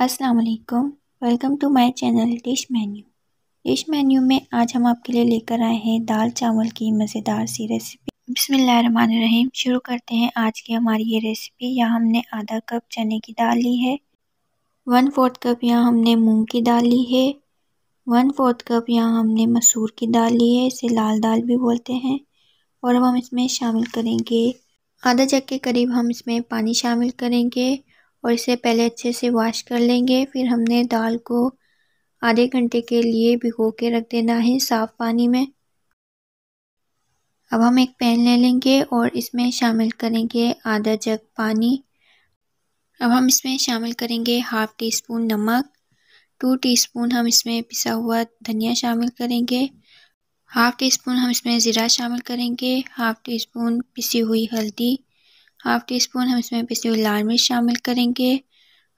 असलकम welcome to my channel dish menu dish menu में आज हम आपके लिए लेकर आए हैं दाल चावल की मज़ेदार सी रेसिपी बिसमीम शुरू करते हैं आज की हमारी ये रेसिपी यहाँ हमने आधा कप चने की दाल ली है वन फोर्थ कप यहाँ हमने मूंग की दाल ली है वन फोर्थ कप यहाँ हमने मसूर की दाल ली है इसे लाल दाल भी बोलते हैं और अब हम इसमें शामिल करेंगे आधा जग के करीब हम इसमें पानी शामिल करेंगे और इसे पहले अच्छे से वॉश कर लेंगे फिर हमने दाल को आधे घंटे के लिए भिगो के रख देना है साफ़ पानी में अब हम एक पैन ले लेंगे और इसमें शामिल करेंगे आधा जग पानी अब हम इसमें शामिल करेंगे हाफ़ टी स्पून नमक टू टीस्पून हम इसमें पिसा हुआ धनिया शामिल करेंगे हाफ़ टी स्पून हम इसमें ज़ीरा शामिल करेंगे हाफ़ टी स्पून पिसी हुई हल्दी हाफ़ टी स्पून हम इसमें पिसी हुई लाल मिर्च शामिल करेंगे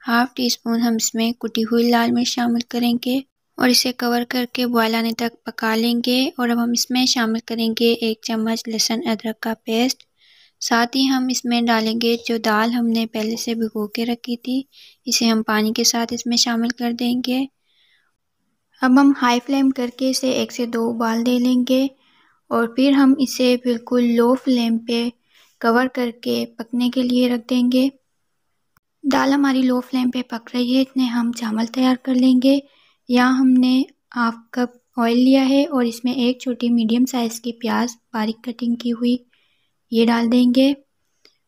हाफ़ टी स्पून हम इसमें कुटी हुई लाल मिर्च शामिल करेंगे और इसे कवर करके बॉयल आने तक पका लेंगे और अब हम इसमें शामिल करेंगे एक चम्मच लहसुन अदरक का पेस्ट साथ ही हम इसमें डालेंगे जो दाल हमने पहले से भिगो के रखी थी इसे हम पानी के साथ इसमें शामिल कर देंगे अब हम हाई फ्लेम करके इसे एक से दो उबाल दे लेंगे और फिर हम इसे बिल्कुल लो फ्लेम पे कवर करके पकने के लिए रख देंगे दाल हमारी लो फ्लेम पे पक रही है इतने हम चावल तैयार कर लेंगे यहाँ हमने हाफ कप ऑयल लिया है और इसमें एक छोटी मीडियम साइज़ की प्याज बारीक कटिंग की हुई ये डाल देंगे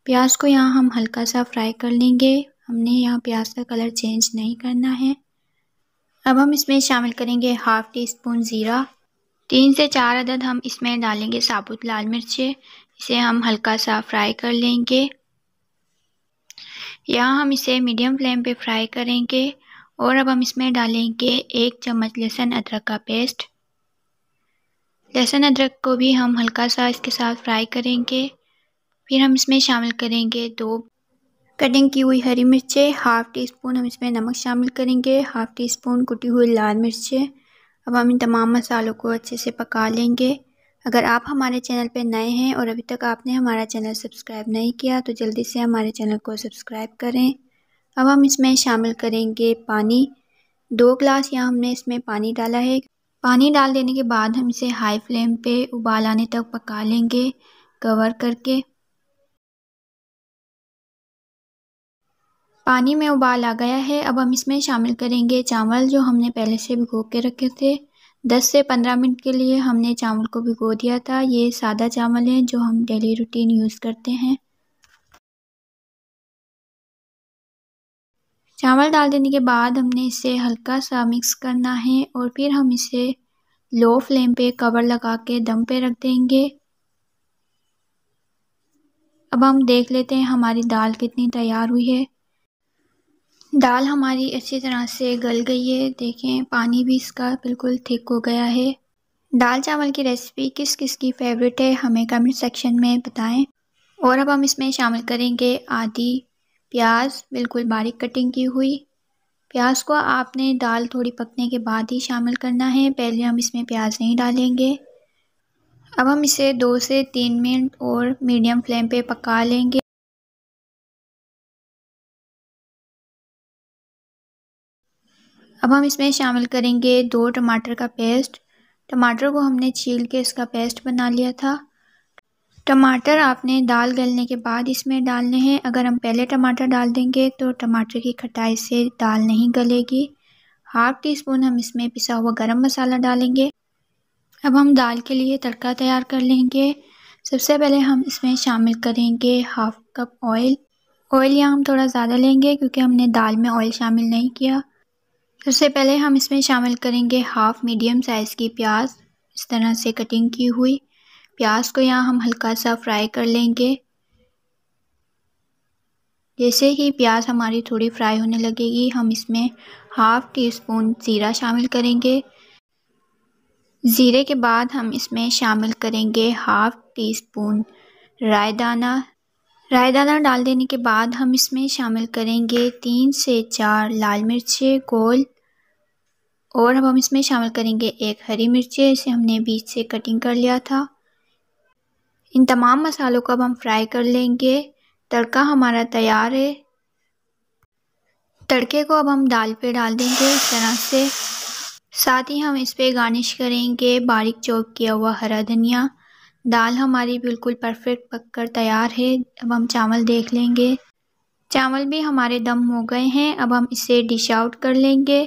प्याज को यहाँ हम हल्का सा फ्राई कर लेंगे हमने यहाँ प्याज का कलर चेंज नहीं करना है अब हम इसमें शामिल करेंगे हाफ़ टी स्पून ज़ीरा तीन से चार अदद हम इसमें डालेंगे साबुत लाल मिर्चें इसे हम हल्का सा फ्राई कर लेंगे या हम इसे मीडियम फ्लेम पे फ्राई करेंगे और अब हम इसमें डालेंगे एक चम्मच लहसुन अदरक का पेस्ट लहसुन अदरक को भी हम हल्का सा इसके साथ फ्राई करेंगे फिर हम इसमें शामिल करेंगे दो कटिंग की हुई हरी मिर्चें हाफ़ टी स्पून हम इसमें नमक शामिल करेंगे हाफ़ टी स्पून कुटी हुई लाल मिर्चें अब हम इन तमाम मसालों को अच्छे से पका लेंगे अगर आप हमारे चैनल पर नए हैं और अभी तक आपने हमारा चैनल सब्सक्राइब नहीं किया तो जल्दी से हमारे चैनल को सब्सक्राइब करें अब हम इसमें शामिल करेंगे पानी दो ग्लास यहाँ हमने इसमें पानी डाला है पानी डाल देने के बाद हम इसे हाई फ्लेम पे उबाल आने तक पका लेंगे कवर करके पानी में उबाल आ गया है अब हम इसमें शामिल करेंगे चावल जो हमने पहले से भिगो के रखे थे 10 से 15 मिनट के लिए हमने चावल को भिगो दिया था ये सादा चावल है जो हम डेली रूटीन यूज़ करते हैं चावल डाल देने के बाद हमने इसे हल्का सा मिक्स करना है और फिर हम इसे लो फ्लेम पे कवर लगा के दम पे रख देंगे अब हम देख लेते हैं हमारी दाल कितनी तैयार हुई है दाल हमारी अच्छी तरह से गल गई है देखें पानी भी इसका बिल्कुल थिक हो गया है दाल चावल की रेसिपी किस किस की फेवरेट है हमें कमेंट सेक्शन में बताएं और अब हम इसमें शामिल करेंगे आधी प्याज बिल्कुल बारीक कटिंग की हुई प्याज को आपने दाल थोड़ी पकने के बाद ही शामिल करना है पहले हम इसमें प्याज नहीं डालेंगे अब हम इसे दो से तीन मिनट और मीडियम फ्लेम पर पका लेंगे अब हम इसमें शामिल करेंगे दो टमाटर का पेस्ट टमाटर को हमने छील के इसका पेस्ट बना लिया था टमाटर आपने दाल गलने के बाद इसमें डालने हैं अगर हम पहले टमाटर डाल देंगे तो टमाटर की खटाई से दाल नहीं गलेगी हाफ टी स्पून हम इसमें पिसा हुआ गरम मसाला डालेंगे अब हम दाल के लिए तड़का तैयार कर लेंगे सबसे पहले हम इसमें शामिल करेंगे हाफ कप ऑयल ऑयल यहाँ हम थोड़ा ज़्यादा लेंगे क्योंकि हमने दाल में ऑयल शामिल नहीं किया सबसे पहले हम इसमें शामिल करेंगे हाफ़ मीडियम साइज़ की प्याज इस तरह से कटिंग की हुई प्याज को यहाँ हम हल्का सा फ्राई कर लेंगे जैसे ही प्याज हमारी थोड़ी फ्राई होने लगेगी हम इसमें हाफ़ टी स्पून ज़ीरा शामिल करेंगे ज़ीरे के बाद हम इसमें शामिल करेंगे हाफ़ टी स्पून रायदाना दाना रायदाना डाल देने के बाद हम इसमें शामिल करेंगे तीन से चार लाल मिर्चें गोल और अब हम इसमें शामिल करेंगे एक हरी मिर्ची इसे हमने बीच से कटिंग कर लिया था इन तमाम मसालों को अब हम फ्राई कर लेंगे तड़का हमारा तैयार है तड़के को अब हम दाल पे डाल देंगे इस तरह से साथ ही हम इस पे गार्निश करेंगे बारीक चौक किया हुआ हरा धनिया दाल हमारी बिल्कुल परफेक्ट पक कर तैयार है अब हम चावल देख लेंगे चावल भी हमारे दम हो गए हैं अब हम इसे डिश आउट कर लेंगे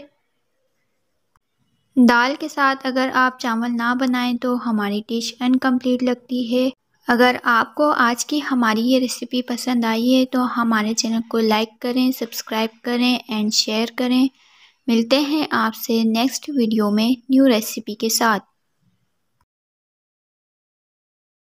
दाल के साथ अगर आप चावल ना बनाएं तो हमारी डिश अनकम्प्लीट लगती है अगर आपको आज की हमारी ये रेसिपी पसंद आई है तो हमारे चैनल को लाइक करें सब्सक्राइब करें एंड शेयर करें मिलते हैं आपसे नेक्स्ट वीडियो में न्यू रेसिपी के साथ